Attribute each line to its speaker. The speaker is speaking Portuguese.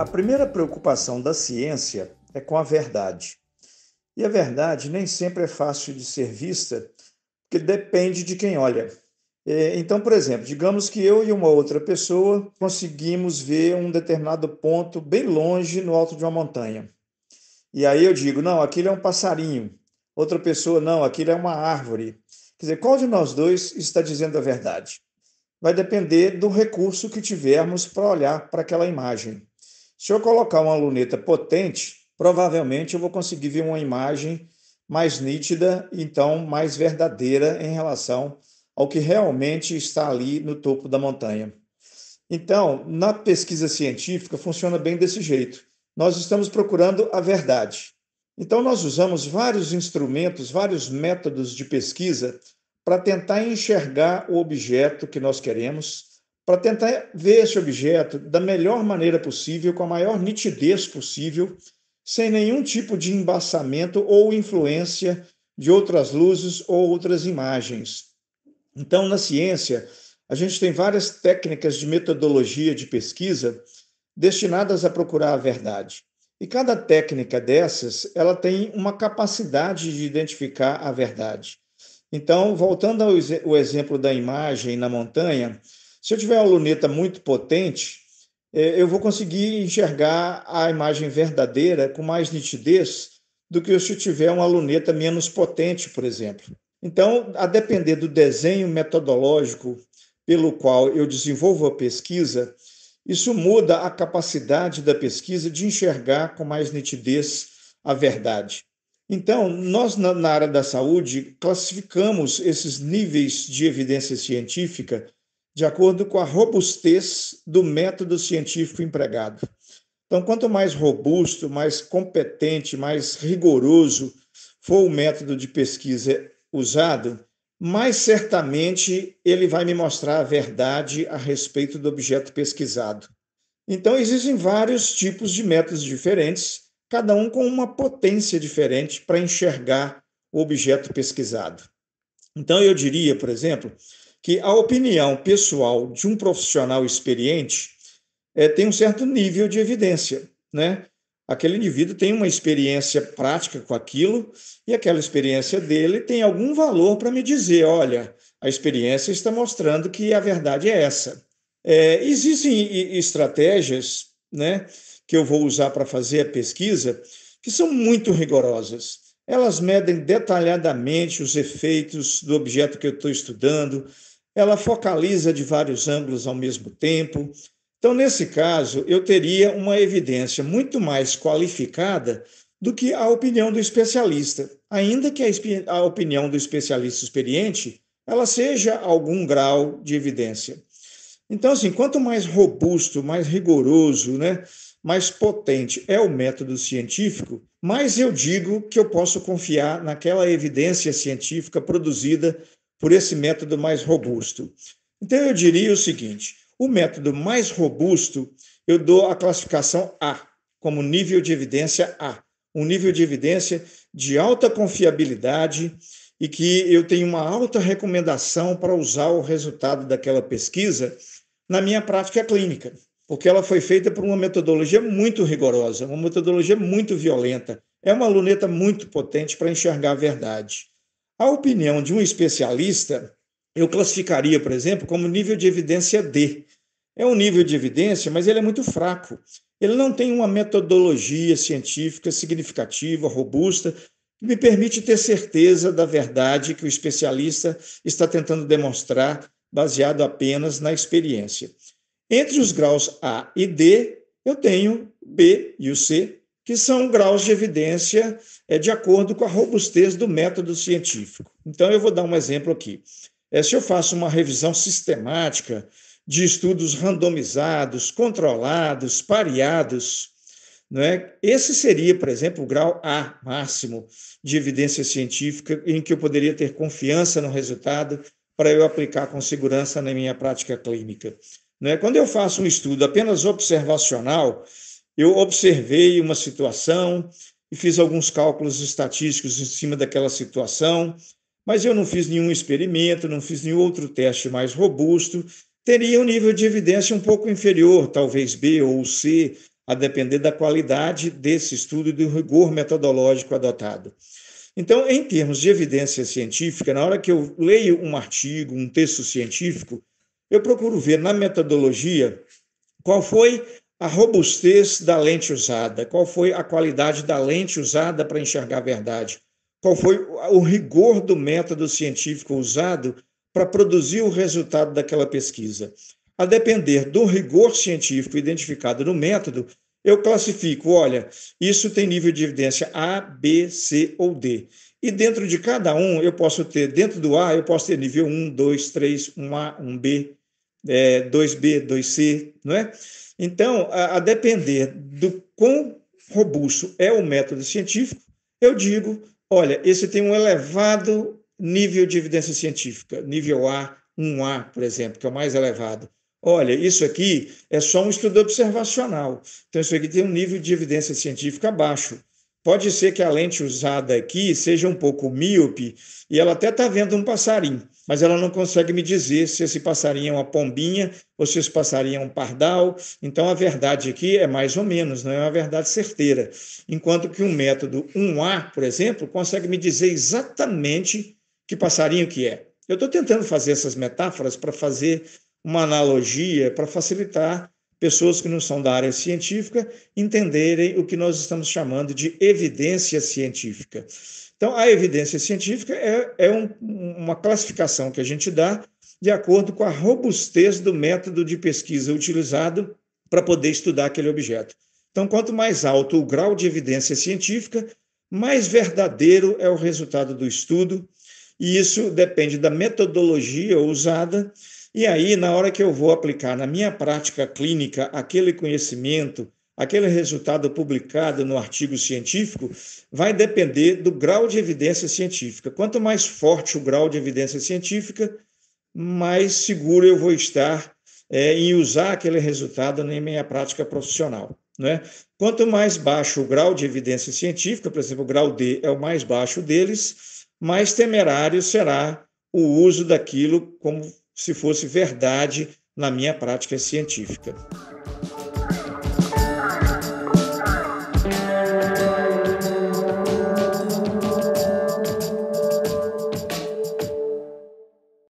Speaker 1: A primeira preocupação da ciência é com a verdade. E a verdade nem sempre é fácil de ser vista, porque depende de quem olha. É, então, por exemplo, digamos que eu e uma outra pessoa conseguimos ver um determinado ponto bem longe no alto de uma montanha. E aí eu digo, não, aquilo é um passarinho. Outra pessoa, não, aquilo é uma árvore. Quer dizer, qual de nós dois está dizendo a verdade? Vai depender do recurso que tivermos para olhar para aquela imagem. Se eu colocar uma luneta potente, provavelmente eu vou conseguir ver uma imagem mais nítida, então mais verdadeira em relação ao que realmente está ali no topo da montanha. Então, na pesquisa científica funciona bem desse jeito. Nós estamos procurando a verdade. Então, nós usamos vários instrumentos, vários métodos de pesquisa para tentar enxergar o objeto que nós queremos, para tentar ver esse objeto da melhor maneira possível, com a maior nitidez possível, sem nenhum tipo de embaçamento ou influência de outras luzes ou outras imagens. Então, na ciência, a gente tem várias técnicas de metodologia de pesquisa destinadas a procurar a verdade. E cada técnica dessas, ela tem uma capacidade de identificar a verdade. Então, voltando ao exemplo da imagem na montanha, se eu tiver uma luneta muito potente, é, eu vou conseguir enxergar a imagem verdadeira com mais nitidez do que se eu tiver uma luneta menos potente, por exemplo. Então, a depender do desenho metodológico pelo qual eu desenvolvo a pesquisa, isso muda a capacidade da pesquisa de enxergar com mais nitidez a verdade. Então, nós, na área da saúde, classificamos esses níveis de evidência científica de acordo com a robustez do método científico empregado. Então, quanto mais robusto, mais competente, mais rigoroso for o método de pesquisa usado, mais certamente ele vai me mostrar a verdade a respeito do objeto pesquisado. Então, existem vários tipos de métodos diferentes, cada um com uma potência diferente para enxergar o objeto pesquisado. Então, eu diria, por exemplo, que a opinião pessoal de um profissional experiente é, tem um certo nível de evidência, né? Aquele indivíduo tem uma experiência prática com aquilo e aquela experiência dele tem algum valor para me dizer, olha, a experiência está mostrando que a verdade é essa. É, existem estratégias, né, que eu vou usar para fazer a pesquisa, que são muito rigorosas. Elas medem detalhadamente os efeitos do objeto que eu estou estudando, ela focaliza de vários ângulos ao mesmo tempo. Então, nesse caso, eu teria uma evidência muito mais qualificada do que a opinião do especialista, ainda que a opinião do especialista experiente ela seja algum grau de evidência. Então, assim, quanto mais robusto, mais rigoroso, né, mais potente é o método científico, mais eu digo que eu posso confiar naquela evidência científica produzida por esse método mais robusto. Então, eu diria o seguinte: o método mais robusto, eu dou a classificação A, como nível de evidência A, um nível de evidência de alta confiabilidade e que eu tenho uma alta recomendação para usar o resultado daquela pesquisa na minha prática clínica, porque ela foi feita por uma metodologia muito rigorosa, uma metodologia muito violenta. É uma luneta muito potente para enxergar a verdade. A opinião de um especialista eu classificaria, por exemplo, como nível de evidência D. É um nível de evidência, mas ele é muito fraco. Ele não tem uma metodologia científica significativa, robusta, que me permite ter certeza da verdade que o especialista está tentando demonstrar, baseado apenas na experiência. Entre os graus A e D, eu tenho B e o C, que são graus de evidência é de acordo com a robustez do método científico. Então, eu vou dar um exemplo aqui. É, se eu faço uma revisão sistemática de estudos randomizados, controlados, pareados, é? Esse seria, por exemplo, o grau A máximo de evidência científica em que eu poderia ter confiança no resultado para eu aplicar com segurança na minha prática clínica. É? Quando eu faço um estudo apenas observacional, eu observei uma situação, e fiz alguns cálculos estatísticos em cima daquela situação, mas eu não fiz nenhum experimento, não fiz nenhum outro teste mais robusto. Teria um nível de evidência um pouco inferior, talvez B ou C, a depender da qualidade desse estudo e do rigor metodológico adotado. Então, em termos de evidência científica, na hora que eu leio um artigo, um texto científico, eu procuro ver na metodologia qual foi a robustez da lente usada. Qual foi a qualidade da lente usada para enxergar a verdade? Qual foi o rigor do método científico usado para produzir o resultado daquela pesquisa? A depender do rigor científico identificado no método, eu classifico, olha, isso tem nível de evidência A, B, C ou D. E dentro de cada um, eu posso ter, dentro do A, eu posso ter nível 1, 2, 3, 1A, 1B, é, 2B, 2C, não é? Então, a, a depender do quão robusto é o método científico, eu digo, olha, esse tem um elevado nível de evidência científica, nível A, 1A, por exemplo, que é o mais elevado. Olha, isso aqui é só um estudo observacional. Então, isso aqui tem um nível de evidência científica baixo. Pode ser que a lente usada aqui seja um pouco míope e ela até está vendo um passarinho mas ela não consegue me dizer se esse passarinho é uma pombinha ou se esse passarinho é um pardal. Então a verdade aqui é mais ou menos, não é uma verdade certeira. Enquanto que um método 1A, por exemplo, consegue me dizer exatamente que passarinho que é. Eu estou tentando fazer essas metáforas para fazer uma analogia, para facilitar pessoas que não são da área científica entenderem o que nós estamos chamando de evidência científica. Então, a evidência científica é, é um, uma classificação que a gente dá de acordo com a robustez do método de pesquisa utilizado para poder estudar aquele objeto. Então, quanto mais alto o grau de evidência científica, mais verdadeiro é o resultado do estudo, e isso depende da metodologia usada. E aí, na hora que eu vou aplicar na minha prática clínica aquele conhecimento, aquele resultado publicado no artigo científico vai depender do grau de evidência científica. Quanto mais forte o grau de evidência científica, mais seguro eu vou estar é, em usar aquele resultado na minha prática profissional. Né? Quanto mais baixo o grau de evidência científica, por exemplo, o grau D é o mais baixo deles, mais temerário será o uso daquilo como se fosse verdade na minha prática científica.